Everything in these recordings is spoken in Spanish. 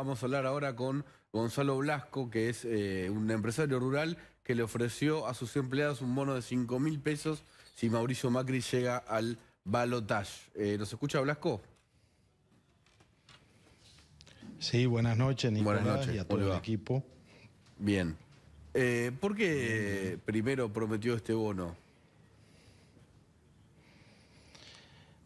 Vamos a hablar ahora con Gonzalo Blasco, que es eh, un empresario rural que le ofreció a sus empleados un bono de 5 mil pesos si Mauricio Macri llega al balotage. Eh, ¿Nos escucha Blasco? Sí, buenas noches, Nicolás, buenas noches. y a todo el equipo. Bien. Eh, ¿Por qué primero prometió este bono?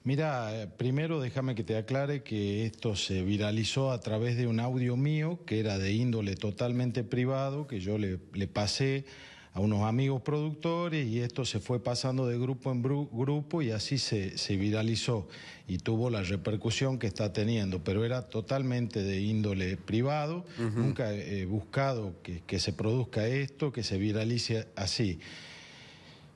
Mira, primero déjame que te aclare que esto se viralizó a través de un audio mío que era de índole totalmente privado, que yo le, pasé a unos amigos productores y esto se fue pasando de grupo en grupo y así se, viralizó y tuvo la repercusión que está teniendo, pero era totalmente de índole privado, nunca he buscado que, que se produzca esto, que se viralice así.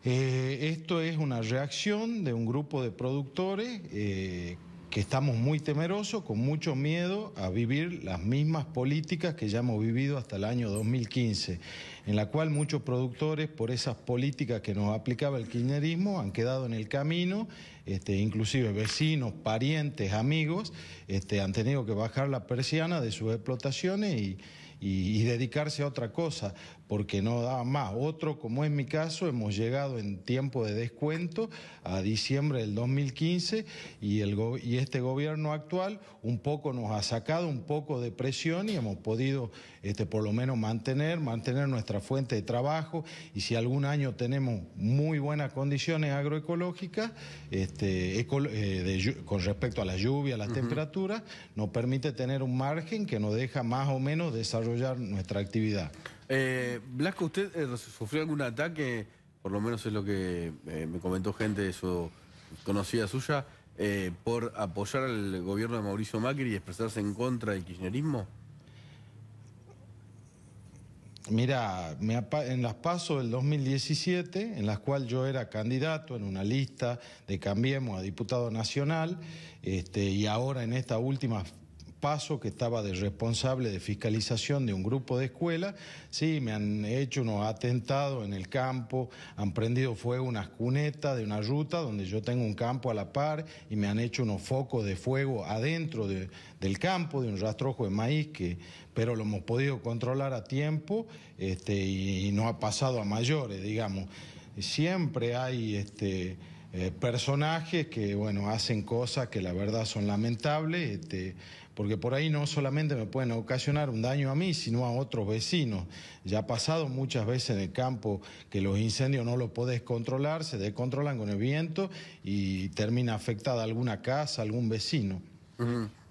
Eh, esto es una reacción de un grupo de productores eh, que estamos muy temerosos, con mucho miedo a vivir las mismas políticas que ya hemos vivido hasta el año 2015, en la cual muchos productores, por esas políticas que nos aplicaba el kirchnerismo, han quedado en el camino, este, inclusive vecinos, parientes, amigos, este, han tenido que bajar la persiana de sus explotaciones y y, dedicarse a otra cosa, porque no daba más. Otro, como es mi caso, hemos llegado en tiempo de descuento a diciembre del 2015 y, el, y este gobierno actual un poco nos ha sacado un poco de presión y hemos podido este, por lo menos mantener, mantener nuestra fuente de trabajo y si algún año tenemos muy buenas condiciones agroecológicas, este, eh, con respecto a la lluvia, a las temperaturas, nos permite tener un margen que nos deja más o menos desarrollar nuestra actividad. Eh, Blasco, ¿usted eh, sufrió algún ataque? Por lo menos es lo que me comentó gente de su conocida suya. por apoyar al gobierno de Mauricio Macri y expresarse en contra del kirchnerismo? Mira, me en las PASO del 2017, en las cuales yo era candidato en una lista de Cambiemos a diputado nacional, este, y ahora en esta última Paso, que estaba de responsable de fiscalización de un grupo de escuela, sí, me han hecho unos atentados en el campo, han prendido fuego unas cunetas de una ruta donde yo tengo un campo a la par y me han hecho unos focos de fuego adentro del campo, de un rastrojo de maíz, que, pero lo hemos podido controlar a tiempo este, y, y no ha pasado a mayores, digamos. Siempre hay... Este, eh, personajes que, bueno, hacen cosas que la verdad son lamentables, este, porque por ahí no solamente me pueden ocasionar un daño a mí, sino a otros vecinos. Ya ha pasado muchas veces en el campo que los incendios no los puedes controlar, se descontrolan con el viento y termina afectada alguna casa, algún vecino.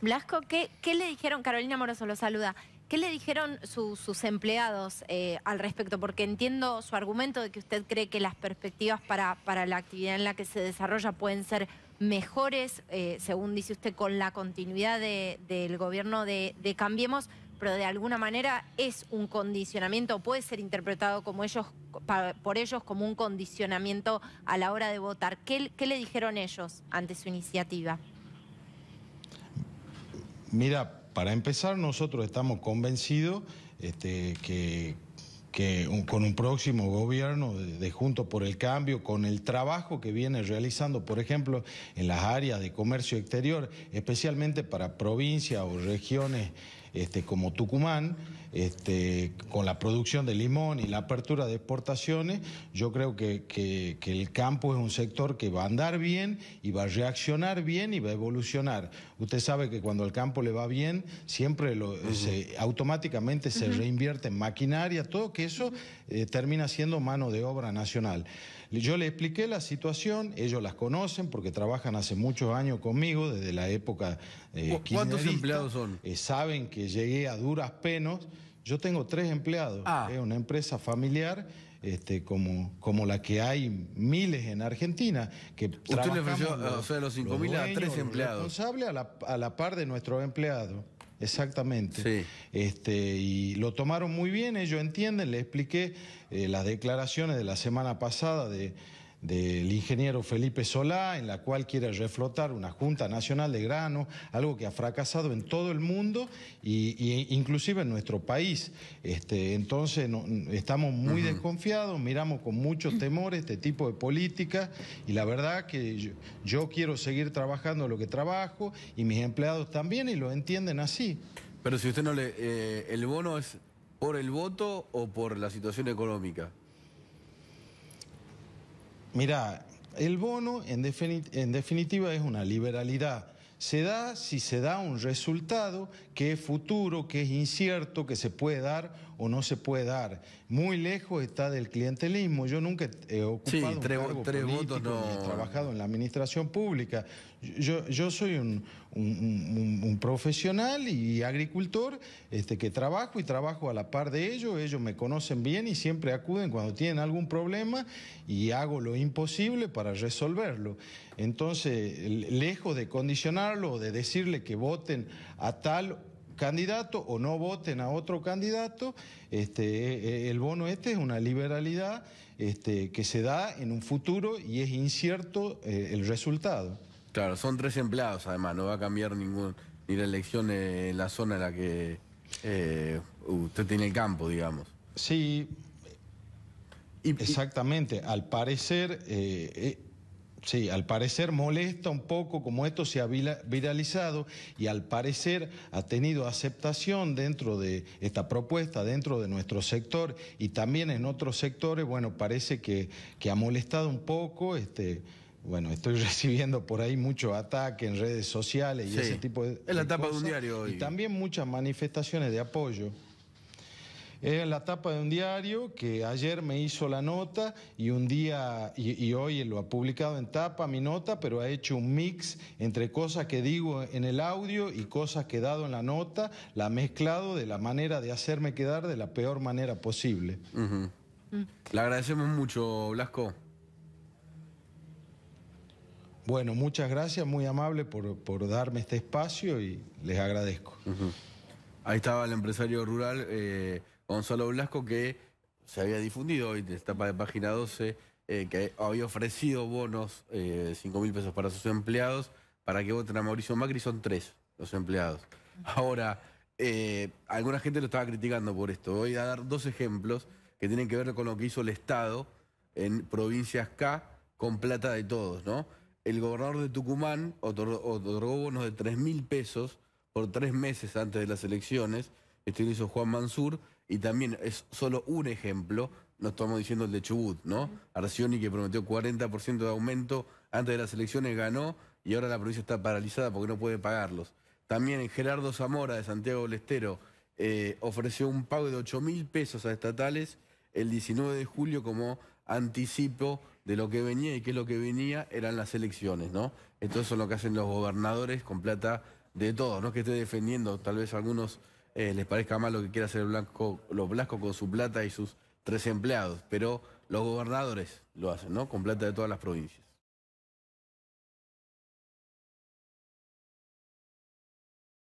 Blasco, ¿qué, ¿qué le dijeron? Carolina Moroso lo saluda. ¿Qué le dijeron sus empleados eh, al respecto? Porque entiendo su argumento de que usted cree que las perspectivas para, para la actividad en la que se desarrolla pueden ser mejores, eh, según dice usted, con la continuidad del gobierno de, Cambiemos, pero de alguna manera es un condicionamiento, puede ser interpretado como ellos, por ellos como un condicionamiento a la hora de votar. ¿Qué, qué le dijeron ellos ante su iniciativa? Mira, para empezar, nosotros estamos convencidos este, que, con un próximo gobierno de, de, Junto por el Cambio, con el trabajo que viene realizando, por ejemplo, en las áreas de comercio exterior, especialmente para provincias o regiones este, como Tucumán, este, con la producción de limón y la apertura de exportaciones, yo creo que, el campo es un sector que va a andar bien y va a reaccionar bien y va a evolucionar. Usted sabe que cuando al campo le va bien, siempre automáticamente se reinvierte en maquinaria, todo que eso eh, termina siendo mano de obra nacional. Yo le expliqué la situación, ellos las conocen porque trabajan hace muchos años conmigo, desde la época... Eh, ¿Cuántos empleados son? Eh, saben que llegué a duras penas, Yo tengo tres empleados, ah. es una empresa familiar este, como, como la que hay miles en Argentina. Que Usted le ofreció los, o sea, 5.000 a tres empleados. Responsable a la, a la par de nuestros empleados. Exactamente. Este, y lo tomaron muy bien, ellos entienden, le expliqué eh, las declaraciones de la semana pasada de del ingeniero Felipe Solá, en la cual quiere reflotar una Junta Nacional de Grano, algo que ha fracasado en todo el mundo y, inclusive en nuestro país. Este, entonces estamos muy desconfiados, miramos con muchos temores este tipo de política... y la verdad que yo, quiero seguir trabajando lo que trabajo y mis empleados también y lo entienden así. Pero si usted no le... Eh, el bono es por el voto o por la situación económica. Mira, el bono en, definitiva es una liberalidad se da si se da un resultado que es futuro, que es incierto, que se puede dar o no se puede dar. Muy lejos está del clientelismo. Yo nunca he ocupado ni he trabajado en la administración pública. Yo, yo soy un, profesional y agricultor este, que trabajo y trabajo a la par de ellos. Ellos me conocen bien y siempre acuden cuando tienen algún problema y hago lo imposible para resolverlo. Entonces, lejos de condicionarlo, o de decirle que voten a tal candidato o no voten a otro candidato, este, e-, e-, el bono este es una liberalidad este, que se da en un futuro y es incierto eh, el resultado. Claro, son tres empleados además, no va a cambiar ningún, ni la elección en la zona en la que eh, usted tiene el campo, digamos. Sí, exactamente. Al parecer... Eh, Sí, al parecer molesta un poco como esto se ha viralizado y al parecer ha tenido aceptación dentro de esta propuesta, dentro de nuestro sector y también en otros sectores, bueno, parece que, ha molestado un poco, este, bueno, estoy recibiendo por ahí mucho ataque en redes sociales y ese tipo de... Es la etapa de un diario hoy. Y también muchas manifestaciones de apoyo. Es la tapa de un diario que ayer me hizo la nota y un día, y, hoy lo ha publicado en tapa mi nota, pero ha hecho un mix entre cosas que digo en el audio y cosas que he dado en la nota, la ha mezclado de la manera de hacerme quedar de la peor manera posible. Mm. Le agradecemos mucho, Blasco. Bueno, muchas gracias, muy amable por, darme este espacio y les agradezco. Ahí estaba el empresario rural. Eh, Gonzalo Blasco que se había difundido hoy, en etapa de página 12, eh, que había ofrecido bonos, de eh, 5 mil pesos para sus empleados, para que voten a Mauricio Macri, son tres los empleados. Ahora, eh, alguna gente lo estaba criticando por esto. Voy a dar dos ejemplos que tienen que ver con lo que hizo el Estado en provincias K con plata de todos, ¿no? El gobernador de Tucumán otorgó, bonos de 3 mil pesos por tres meses antes de las elecciones. Esto lo hizo Juan Mansur y también es solo un ejemplo, no estamos diciendo el de Chubut, ¿no? Arcioni que prometió 40% de aumento antes de las elecciones ganó y ahora la provincia está paralizada porque no puede pagarlos. También Gerardo Zamora de Santiago del Estero eh, ofreció un pago de 8 mil pesos a estatales el 19 de julio como anticipo de lo que venía y que lo que venía eran las elecciones, ¿no? Entonces son lo que hacen los gobernadores con plata de todos, no que esté defendiendo tal vez algunos eh, les parezca mal lo que quiera hacer los blancos con su plata y sus tres empleados, pero los gobernadores lo hacen, ¿no? Con plata de todas las provincias.